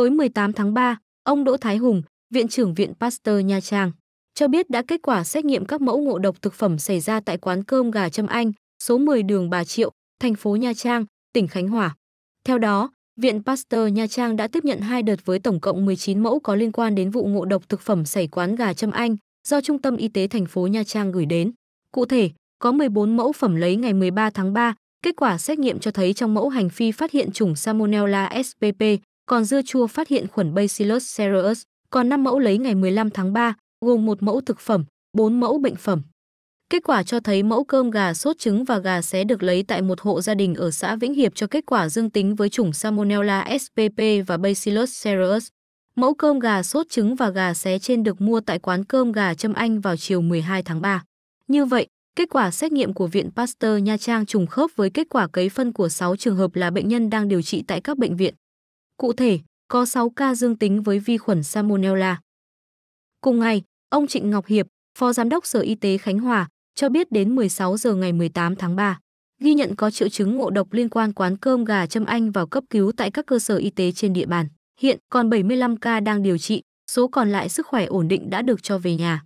Tối 18 tháng 3, ông Đỗ Thái Hùng, Viện trưởng Viện Pasteur Nha Trang, cho biết đã kết quả xét nghiệm các mẫu ngộ độc thực phẩm xảy ra tại quán cơm gà Trâm Anh, số 10 đường Bà Triệu, thành phố Nha Trang, tỉnh Khánh Hòa. Theo đó, Viện Pasteur Nha Trang đã tiếp nhận hai đợt với tổng cộng 19 mẫu có liên quan đến vụ ngộ độc thực phẩm xảy quán gà Trâm Anh do Trung tâm Y tế thành phố Nha Trang gửi đến. Cụ thể, có 14 mẫu phẩm lấy ngày 13 tháng 3, kết quả xét nghiệm cho thấy trong mẫu hành phi phát hiện chủng Salmonella spp còn dưa chua phát hiện khuẩn Bacillus cereus, còn 5 mẫu lấy ngày 15 tháng 3, gồm một mẫu thực phẩm, 4 mẫu bệnh phẩm. Kết quả cho thấy mẫu cơm gà sốt trứng và gà xé được lấy tại một hộ gia đình ở xã Vĩnh Hiệp cho kết quả dương tính với chủng Salmonella spp và Bacillus cereus. Mẫu cơm gà sốt trứng và gà xé trên được mua tại quán cơm gà Trâm Anh vào chiều 12 tháng 3. Như vậy, kết quả xét nghiệm của Viện Pasteur Nha Trang trùng khớp với kết quả cấy phân của 6 trường hợp là bệnh nhân đang điều trị tại các bệnh viện. Cụ thể, có 6 ca dương tính với vi khuẩn Salmonella. Cùng ngày, ông Trịnh Ngọc Hiệp, Phó Giám đốc Sở Y tế Khánh Hòa, cho biết đến 16 giờ ngày 18 tháng 3, ghi nhận có triệu chứng ngộ độc liên quan quán cơm gà Trâm Anh vào cấp cứu tại các cơ sở y tế trên địa bàn. Hiện còn 75 ca đang điều trị, số còn lại sức khỏe ổn định đã được cho về nhà.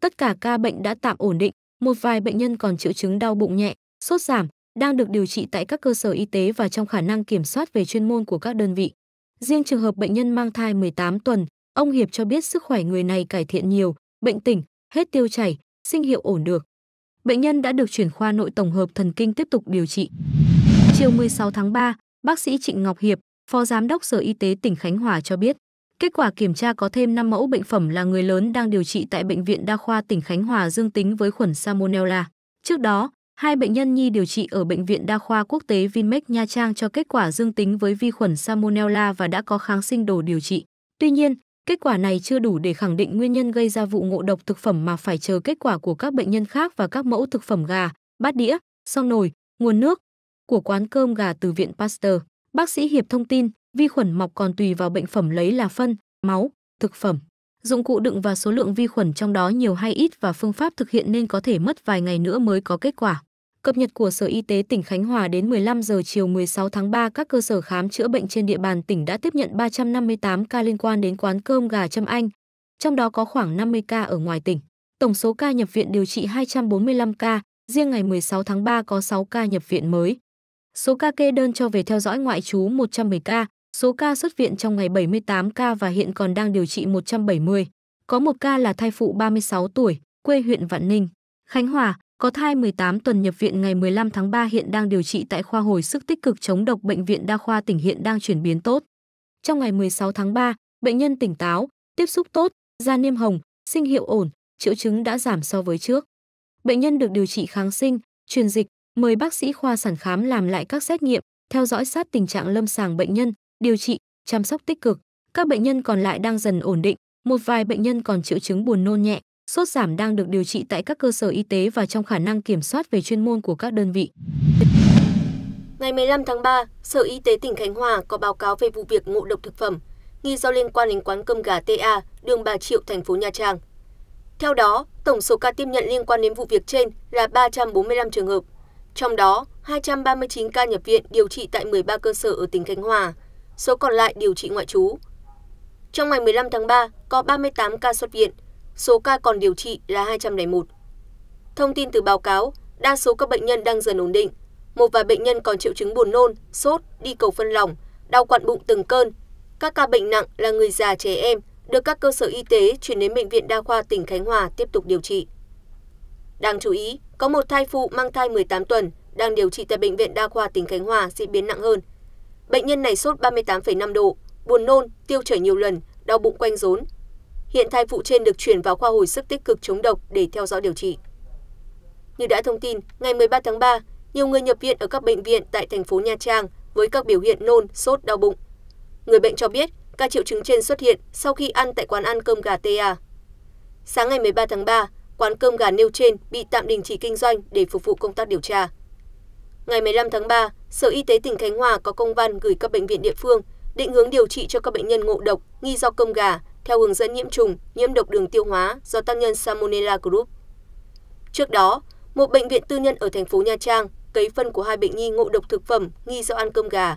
Tất cả ca bệnh đã tạm ổn định, một vài bệnh nhân còn triệu chứng đau bụng nhẹ, sốt giảm, đang được điều trị tại các cơ sở y tế và trong khả năng kiểm soát về chuyên môn của các đơn vị. Riêng trường hợp bệnh nhân mang thai 18 tuần, ông Hiệp cho biết sức khỏe người này cải thiện nhiều, bệnh tỉnh, hết tiêu chảy, sinh hiệu ổn được. Bệnh nhân đã được chuyển khoa nội tổng hợp thần kinh tiếp tục điều trị. Chiều 16 tháng 3, bác sĩ Trịnh Ngọc Hiệp, Phó Giám đốc Sở Y tế tỉnh Khánh Hòa cho biết, kết quả kiểm tra có thêm 5 mẫu bệnh phẩm là người lớn đang điều trị tại Bệnh viện Đa khoa tỉnh Khánh Hòa dương tính với khuẩn Salmonella. Trước đó, Hai bệnh nhân nhi điều trị ở Bệnh viện Đa khoa Quốc tế Vinmec Nha Trang cho kết quả dương tính với vi khuẩn Salmonella và đã có kháng sinh đồ điều trị. Tuy nhiên, kết quả này chưa đủ để khẳng định nguyên nhân gây ra vụ ngộ độc thực phẩm mà phải chờ kết quả của các bệnh nhân khác và các mẫu thực phẩm gà, bát đĩa, song nồi, nguồn nước của quán cơm gà từ Viện Pasteur. Bác sĩ Hiệp thông tin, vi khuẩn mọc còn tùy vào bệnh phẩm lấy là phân, máu, thực phẩm dụng cụ đựng và số lượng vi khuẩn trong đó nhiều hay ít và phương pháp thực hiện nên có thể mất vài ngày nữa mới có kết quả. Cập nhật của Sở Y tế tỉnh Khánh Hòa đến 15 giờ chiều 16 tháng 3, các cơ sở khám chữa bệnh trên địa bàn tỉnh đã tiếp nhận 358 ca liên quan đến quán cơm gà Trâm Anh, trong đó có khoảng 50 ca ở ngoài tỉnh. Tổng số ca nhập viện điều trị 245 ca, riêng ngày 16 tháng 3 có 6 ca nhập viện mới. Số ca kê đơn cho về theo dõi ngoại trú 110 ca, số ca xuất viện trong ngày 78 ca và hiện còn đang điều trị 170. Có một ca là thai phụ 36 tuổi, quê huyện Vạn Ninh, Khánh Hòa. Có thai 18 tuần nhập viện ngày 15 tháng 3 hiện đang điều trị tại khoa hồi sức tích cực chống độc bệnh viện đa khoa tỉnh hiện đang chuyển biến tốt. Trong ngày 16 tháng 3, bệnh nhân tỉnh táo, tiếp xúc tốt, da niêm hồng, sinh hiệu ổn, triệu chứng đã giảm so với trước. Bệnh nhân được điều trị kháng sinh, truyền dịch, mời bác sĩ khoa sản khám làm lại các xét nghiệm, theo dõi sát tình trạng lâm sàng bệnh nhân, điều trị, chăm sóc tích cực. Các bệnh nhân còn lại đang dần ổn định, một vài bệnh nhân còn triệu chứng buồn nôn nhẹ, Sốt giảm đang được điều trị tại các cơ sở y tế và trong khả năng kiểm soát về chuyên môn của các đơn vị. Ngày 15 tháng 3, Sở Y tế tỉnh Khánh Hòa có báo cáo về vụ việc ngộ độc thực phẩm nghi do liên quan đến quán cơm gà TA, đường Bà Triệu, thành phố Nha Trang. Theo đó, tổng số ca tiếp nhận liên quan đến vụ việc trên là 345 trường hợp, trong đó 239 ca nhập viện điều trị tại 13 cơ sở ở tỉnh Khánh Hòa, số còn lại điều trị ngoại trú. Trong ngày 15 tháng 3, có 38 ca xuất viện, số ca còn điều trị là 201. Thông tin từ báo cáo, đa số các bệnh nhân đang dần ổn định. Một vài bệnh nhân còn triệu chứng buồn nôn, sốt, đi cầu phân lỏng, đau quặn bụng từng cơn. Các ca bệnh nặng là người già trẻ em được các cơ sở y tế chuyển đến Bệnh viện Đa khoa tỉnh Khánh Hòa tiếp tục điều trị. Đáng chú ý, có một thai phụ mang thai 18 tuần đang điều trị tại Bệnh viện Đa khoa tỉnh Khánh Hòa diễn biến nặng hơn. Bệnh nhân này sốt 38,5 độ, buồn nôn, tiêu chảy nhiều lần, đau bụng quanh rốn, hiện thai phụ trên được chuyển vào khoa hồi sức tích cực chống độc để theo dõi điều trị. Như đã thông tin, ngày 13 tháng 3, nhiều người nhập viện ở các bệnh viện tại thành phố Nha Trang với các biểu hiện nôn, sốt, đau bụng. Người bệnh cho biết các triệu chứng trên xuất hiện sau khi ăn tại quán ăn cơm gà TA. Sáng ngày 13 tháng 3, quán cơm gà nêu trên bị tạm đình chỉ kinh doanh để phục vụ công tác điều tra. Ngày 15 tháng 3, Sở Y tế tỉnh Khánh Hòa có công văn gửi các bệnh viện địa phương định hướng điều trị cho các bệnh nhân ngộ độc nghi do cơm gà theo hướng dẫn nhiễm trùng, nhiễm độc đường tiêu hóa do tác nhân Salmonella group. Trước đó, một bệnh viện tư nhân ở thành phố Nha Trang cấy phân của hai bệnh nhi ngộ độc thực phẩm nghi do ăn cơm gà.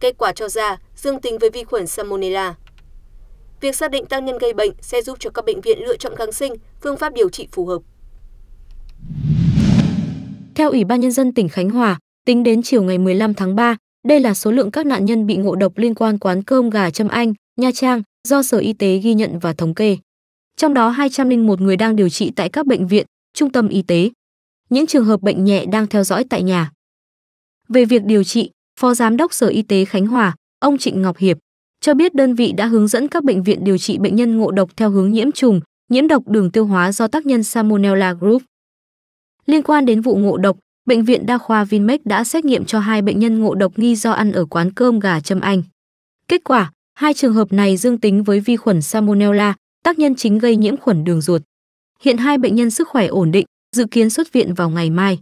Kết quả cho ra dương tính với vi khuẩn Salmonella. Việc xác định tác nhân gây bệnh sẽ giúp cho các bệnh viện lựa chọn kháng sinh, phương pháp điều trị phù hợp. Theo Ủy ban Nhân dân tỉnh Khánh Hòa, tính đến chiều ngày 15 tháng 3, đây là số lượng các nạn nhân bị ngộ độc liên quan quán cơm gà Trâm Anh, Nha Trang do Sở Y tế ghi nhận và thống kê. Trong đó 201 người đang điều trị tại các bệnh viện, trung tâm y tế. Những trường hợp bệnh nhẹ đang theo dõi tại nhà. Về việc điều trị, Phó Giám đốc Sở Y tế Khánh Hòa, ông Trịnh Ngọc Hiệp, cho biết đơn vị đã hướng dẫn các bệnh viện điều trị bệnh nhân ngộ độc theo hướng nhiễm trùng, nhiễm độc đường tiêu hóa do tác nhân Salmonella group. Liên quan đến vụ ngộ độc, Bệnh viện Đa khoa Vinmec đã xét nghiệm cho hai bệnh nhân ngộ độc nghi do ăn ở quán cơm gà Trâm Anh. Kết quả, hai trường hợp này dương tính với vi khuẩn Salmonella, tác nhân chính gây nhiễm khuẩn đường ruột. Hiện hai bệnh nhân sức khỏe ổn định, dự kiến xuất viện vào ngày mai.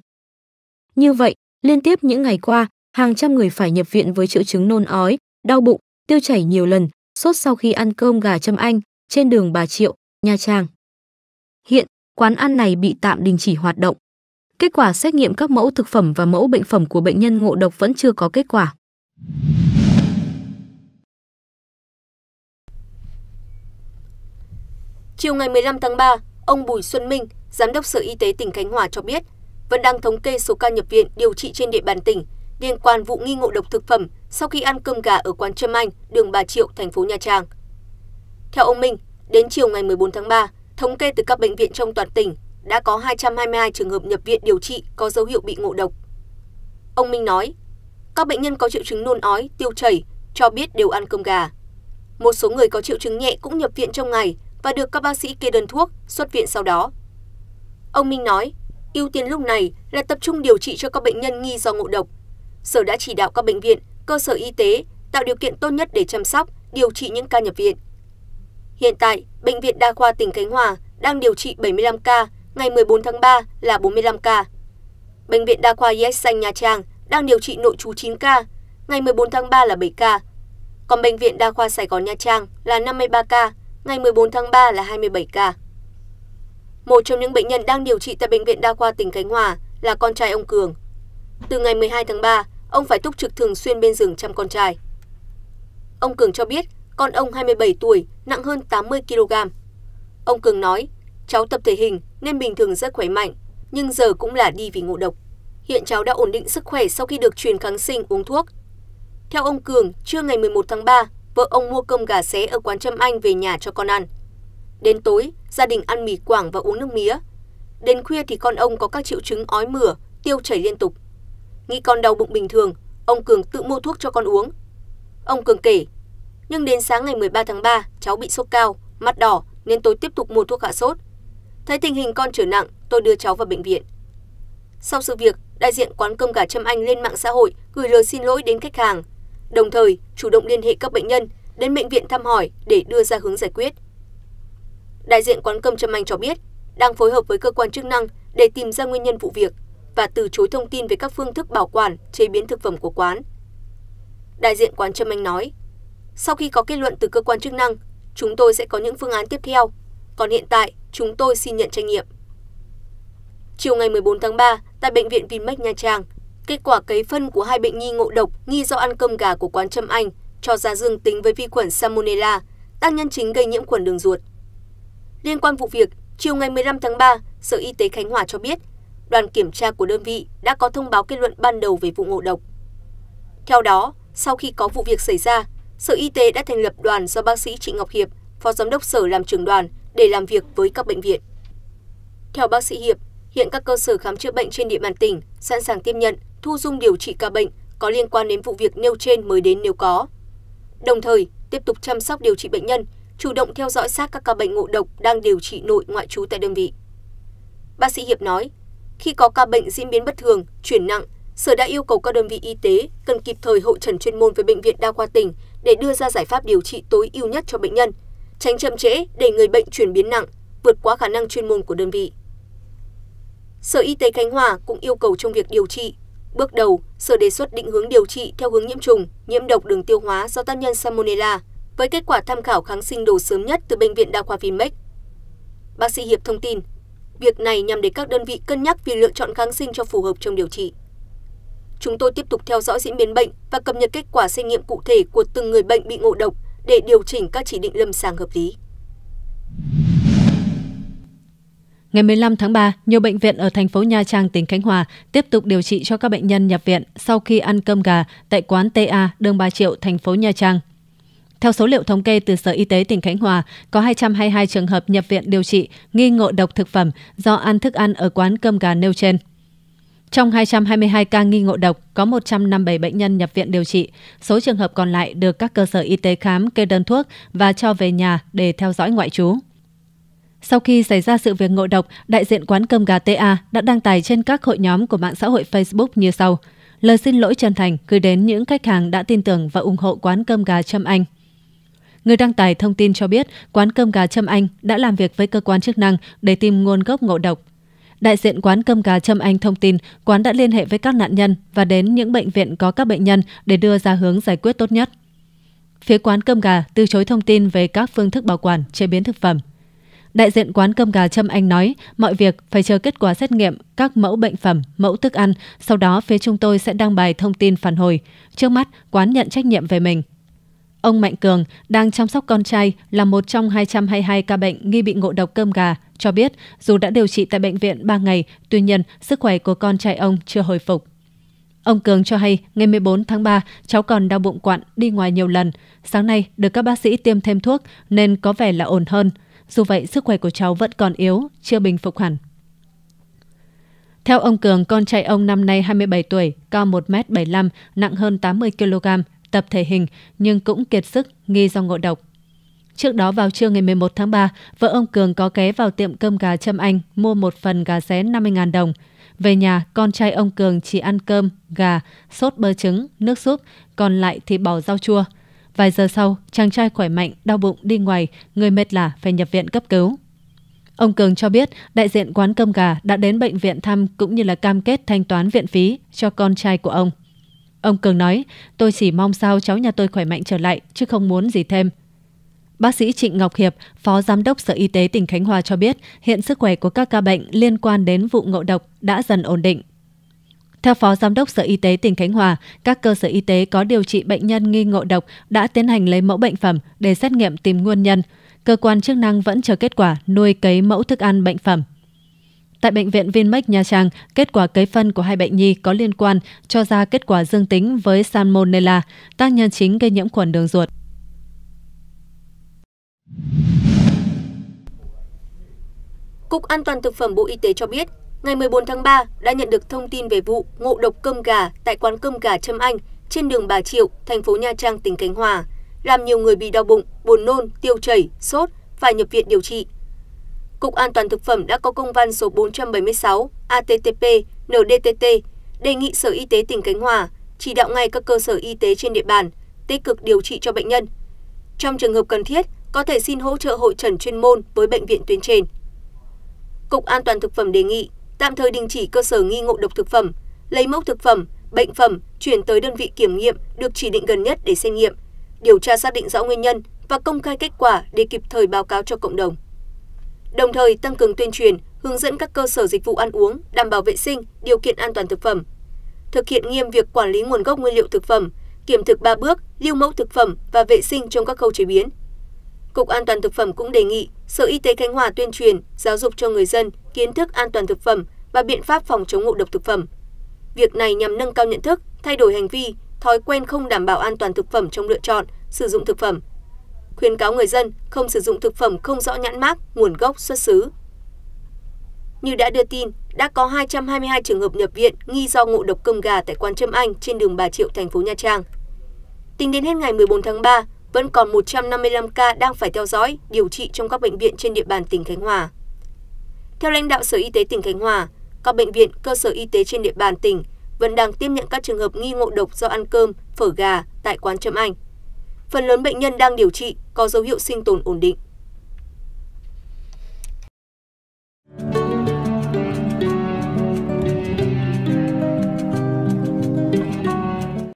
Như vậy, liên tiếp những ngày qua, hàng trăm người phải nhập viện với triệu chứng nôn ói, đau bụng, tiêu chảy nhiều lần, sốt sau khi ăn cơm gà Trâm Anh trên đường Bà Triệu, Nha Trang. Hiện, quán ăn này bị tạm đình chỉ hoạt động. Kết quả xét nghiệm các mẫu thực phẩm và mẫu bệnh phẩm của bệnh nhân ngộ độc vẫn chưa có kết quả. Chiều ngày 15 tháng 3, ông Bùi Xuân Minh, Giám đốc Sở Y tế tỉnh Khánh Hòa cho biết, vẫn đang thống kê số ca nhập viện điều trị trên địa bàn tỉnh liên quan vụ nghi ngộ độc thực phẩm sau khi ăn cơm gà ở quán Trâm Anh, đường Bà Triệu, thành phố Nha Trang. Theo ông Minh, đến chiều ngày 14 tháng 3, thống kê từ các bệnh viện trong toàn tỉnh đã có hai trăm hai mươi hai trường hợp nhập viện điều trị có dấu hiệu bị ngộ độc. Ông Minh nói, các bệnh nhân có triệu chứng nôn ói, tiêu chảy, cho biết đều ăn cơm gà. Một số người có triệu chứng nhẹ cũng nhập viện trong ngày và được các bác sĩ kê đơn thuốc, xuất viện sau đó. Ông Minh nói, ưu tiên lúc này là tập trung điều trị cho các bệnh nhân nghi do ngộ độc. Sở đã chỉ đạo các bệnh viện, cơ sở y tế tạo điều kiện tốt nhất để chăm sóc, điều trị những ca nhập viện. Hiện tại, Bệnh viện Đa khoa tỉnh Khánh Hòa đang điều trị 75 ca ngày một bốn tháng ba là bốn mươi năm ca. Bệnh viện Đa khoa Yes Xanh Nha Trang đang điều trị nội trú 9 ca, ngày 14 tháng 3 là 7 ca. Còn Bệnh viện Đa khoa Sài Gòn Nha Trang là 53 ca, ngày 14 tháng 3 là 27 ca. Một trong những bệnh nhân đang điều trị tại Bệnh viện Đa khoa tỉnh Khánh Hòa là con trai ông Cường. Từ ngày 12 tháng 3, ông phải túc trực thường xuyên bên giường chăm con trai. Ông Cường cho biết con ông 27 tuổi, nặng hơn 80 kg. Ông Cường nói, cháu tập thể hình, nên bình thường rất khỏe mạnh, nhưng giờ cũng là đi vì ngộ độc. Hiện cháu đã ổn định sức khỏe sau khi được truyền kháng sinh uống thuốc. Theo ông Cường, trưa ngày 11 tháng 3, vợ ông mua cơm gà xé ở quán Trâm Anh về nhà cho con ăn. Đến tối, gia đình ăn mì quảng và uống nước mía. Đến khuya thì con ông có các triệu chứng ói mửa, tiêu chảy liên tục. Nghĩ con đau bụng bình thường, ông Cường tự mua thuốc cho con uống. Ông Cường kể, nhưng đến sáng ngày 13 tháng 3, cháu bị sốt cao, mắt đỏ nên tôi tiếp tục mua thuốc hạ sốt thấy tình hình con trở nặng, tôi đưa cháu vào bệnh viện. Sau sự việc, đại diện quán cơm gà Trâm Anh lên mạng xã hội gửi lời xin lỗi đến khách hàng, đồng thời chủ động liên hệ các bệnh nhân đến bệnh viện thăm hỏi để đưa ra hướng giải quyết. Đại diện quán cơm Trâm Anh cho biết, đang phối hợp với cơ quan chức năng để tìm ra nguyên nhân vụ việc và từ chối thông tin về các phương thức bảo quản, chế biến thực phẩm của quán. Đại diện quán Trâm Anh nói, sau khi có kết luận từ cơ quan chức năng, chúng tôi sẽ có những phương án tiếp theo. Còn hiện tại, chúng tôi xin nhận trách nhiệm. Chiều ngày 14 tháng 3, tại Bệnh viện Vinmec Nha Trang, kết quả cấy phân của hai bệnh nhi ngộ độc nghi do ăn cơm gà của quán Trâm Anh cho ra dương tính với vi khuẩn Salmonella, tác nhân chính gây nhiễm khuẩn đường ruột. Liên quan vụ việc, chiều ngày 15 tháng 3, Sở Y tế Khánh Hòa cho biết, đoàn kiểm tra của đơn vị đã có thông báo kết luận ban đầu về vụ ngộ độc. Theo đó, sau khi có vụ việc xảy ra, Sở Y tế đã thành lập đoàn do bác sĩ Trịnh Ngọc Hiệp, Phó Giám đốc Sở làm trưởng đoàn, để làm việc với các bệnh viện. Theo bác sĩ Hiệp, hiện các cơ sở khám chữa bệnh trên địa bàn tỉnh sẵn sàng tiếp nhận, thu dung điều trị ca bệnh có liên quan đến vụ việc nêu trên mới đến nếu có. Đồng thời, tiếp tục chăm sóc điều trị bệnh nhân, chủ động theo dõi sát các ca bệnh ngộ độc đang điều trị nội ngoại trú tại đơn vị. Bác sĩ Hiệp nói, khi có ca bệnh diễn biến bất thường, chuyển nặng, Sở đã yêu cầu các đơn vị y tế cần kịp thời hội trần chuyên môn với bệnh viện đa khoa tỉnh để đưa ra giải pháp điều trị tối ưu nhất cho bệnh nhân – tránh chậm trễ để người bệnh chuyển biến nặng, vượt quá khả năng chuyên môn của đơn vị. Sở Y tế Khánh Hòa cũng yêu cầu trong việc điều trị, bước đầu sở đề xuất định hướng điều trị theo hướng nhiễm trùng, nhiễm độc đường tiêu hóa do tác nhân Salmonella với kết quả tham khảo kháng sinh đồ sớm nhất từ bệnh viện Đa khoa Vinmec. Bác sĩ Hiệp thông tin, việc này nhằm để các đơn vị cân nhắc việc lựa chọn kháng sinh cho phù hợp trong điều trị. Chúng tôi tiếp tục theo dõi diễn biến bệnh và cập nhật kết quả xét nghiệm cụ thể của từng người bệnh bị ngộ độc để điều chỉnh các chỉ định lâm sàng hợp lý. Ngày 15 tháng 3, nhiều bệnh viện ở thành phố Nha Trang, tỉnh Khánh Hòa tiếp tục điều trị cho các bệnh nhân nhập viện sau khi ăn cơm gà tại quán TA, đường 3 Triệu, thành phố Nha Trang. Theo số liệu thống kê từ Sở Y tế tỉnh Khánh Hòa, có 222 trường hợp nhập viện điều trị nghi ngộ độc thực phẩm do ăn thức ăn ở quán cơm gà nêu trên. Trong 222 ca nghi ngộ độc, có 157 bệnh nhân nhập viện điều trị. Số trường hợp còn lại được các cơ sở y tế khám kê đơn thuốc và cho về nhà để theo dõi ngoại trú. Sau khi xảy ra sự việc ngộ độc, đại diện quán cơm gà TA đã đăng tải trên các hội nhóm của mạng xã hội Facebook như sau. Lời xin lỗi chân thành gửi đến những khách hàng đã tin tưởng và ủng hộ quán cơm gà Trâm Anh. Người đăng tải thông tin cho biết quán cơm gà Trâm Anh đã làm việc với cơ quan chức năng để tìm nguồn gốc ngộ độc Đại diện quán cơm gà Trâm Anh thông tin quán đã liên hệ với các nạn nhân và đến những bệnh viện có các bệnh nhân để đưa ra hướng giải quyết tốt nhất. Phía quán cơm gà từ chối thông tin về các phương thức bảo quản, chế biến thực phẩm. Đại diện quán cơm gà Trâm Anh nói, mọi việc phải chờ kết quả xét nghiệm các mẫu bệnh phẩm, mẫu thức ăn, sau đó phía chúng tôi sẽ đăng bài thông tin phản hồi. Trước mắt, quán nhận trách nhiệm về mình. Ông Mạnh Cường đang chăm sóc con trai là một trong 222 ca bệnh nghi bị ngộ độc cơm gà, cho biết dù đã điều trị tại bệnh viện 3 ngày, tuy nhiên sức khỏe của con trai ông chưa hồi phục. Ông Cường cho hay ngày 14 tháng 3 cháu còn đau bụng quặn, đi ngoài nhiều lần. Sáng nay được các bác sĩ tiêm thêm thuốc nên có vẻ là ổn hơn. Dù vậy sức khỏe của cháu vẫn còn yếu, chưa bình phục hẳn. Theo ông Cường, con trai ông năm nay 27 tuổi, cao 1m75, nặng hơn 80 kg, tập thể hình nhưng cũng kiệt sức nghi do ngộ độc. Trước đó vào trưa ngày 11 tháng 3, vợ ông Cường có ghé vào tiệm cơm gà Trâm Anh mua một phần gà rén 50.000 đồng. Về nhà, con trai ông Cường chỉ ăn cơm, gà, sốt bơ trứng, nước súp, còn lại thì bỏ rau chua. Vài giờ sau, chàng trai khỏe mạnh, đau bụng đi ngoài, người mệt lả phải nhập viện cấp cứu. Ông Cường cho biết đại diện quán cơm gà đã đến bệnh viện thăm cũng như là cam kết thanh toán viện phí cho con trai của ông. Ông Cường nói, tôi chỉ mong sao cháu nhà tôi khỏe mạnh trở lại, chứ không muốn gì thêm. Bác sĩ Trịnh Ngọc Hiệp, Phó Giám đốc Sở Y tế tỉnh Khánh Hòa cho biết hiện sức khỏe của các ca bệnh liên quan đến vụ ngộ độc đã dần ổn định. Theo Phó Giám đốc Sở Y tế tỉnh Khánh Hòa, các cơ sở y tế có điều trị bệnh nhân nghi ngộ độc đã tiến hành lấy mẫu bệnh phẩm để xét nghiệm tìm nguyên nhân. Cơ quan chức năng vẫn chờ kết quả nuôi cấy mẫu thức ăn bệnh phẩm Tại bệnh viện Vinmec Nha Trang, kết quả cấy phân của hai bệnh nhi có liên quan cho ra kết quả dương tính với Salmonella, tác nhân chính gây nhiễm khuẩn đường ruột. Cục An toàn thực phẩm Bộ Y tế cho biết, ngày 14 tháng 3 đã nhận được thông tin về vụ ngộ độc cơm gà tại quán cơm gà Trâm Anh trên đường Bà Triệu, thành phố Nha Trang, tỉnh Khánh Hòa, làm nhiều người bị đau bụng, buồn nôn, tiêu chảy, sốt, phải nhập viện điều trị cục an toàn thực phẩm đã có công văn số 476 ATTP NDTT đề nghị Sở Y tế tỉnh Cánh Hòa chỉ đạo ngay các cơ sở y tế trên địa bàn tích cực điều trị cho bệnh nhân. Trong trường hợp cần thiết, có thể xin hỗ trợ hội trần chuyên môn với bệnh viện tuyến trên. Cục An toàn thực phẩm đề nghị tạm thời đình chỉ cơ sở nghi ngộ độc thực phẩm, lấy mẫu thực phẩm, bệnh phẩm chuyển tới đơn vị kiểm nghiệm được chỉ định gần nhất để xét nghiệm, điều tra xác định rõ nguyên nhân và công khai kết quả để kịp thời báo cáo cho cộng đồng đồng thời tăng cường tuyên truyền hướng dẫn các cơ sở dịch vụ ăn uống đảm bảo vệ sinh điều kiện an toàn thực phẩm thực hiện nghiêm việc quản lý nguồn gốc nguyên liệu thực phẩm kiểm thực ba bước lưu mẫu thực phẩm và vệ sinh trong các khâu chế biến cục an toàn thực phẩm cũng đề nghị sở y tế khánh hòa tuyên truyền giáo dục cho người dân kiến thức an toàn thực phẩm và biện pháp phòng chống ngộ độc thực phẩm việc này nhằm nâng cao nhận thức thay đổi hành vi thói quen không đảm bảo an toàn thực phẩm trong lựa chọn sử dụng thực phẩm khuyến cáo người dân không sử dụng thực phẩm không rõ nhãn mát, nguồn gốc, xuất xứ. Như đã đưa tin, đã có 222 trường hợp nhập viện nghi do ngộ độc cơm gà tại quán Trâm Anh trên đường Bà Triệu, thành phố Nha Trang. Tính đến hết ngày 14 tháng 3, vẫn còn 155 ca đang phải theo dõi, điều trị trong các bệnh viện trên địa bàn tỉnh Khánh Hòa. Theo lãnh đạo Sở Y tế tỉnh Khánh Hòa, các bệnh viện, cơ sở y tế trên địa bàn tỉnh vẫn đang tiếp nhận các trường hợp nghi ngộ độc do ăn cơm, phở gà tại quán Trâm Anh. Phần lớn bệnh nhân đang điều trị có dấu hiệu sinh tồn ổn định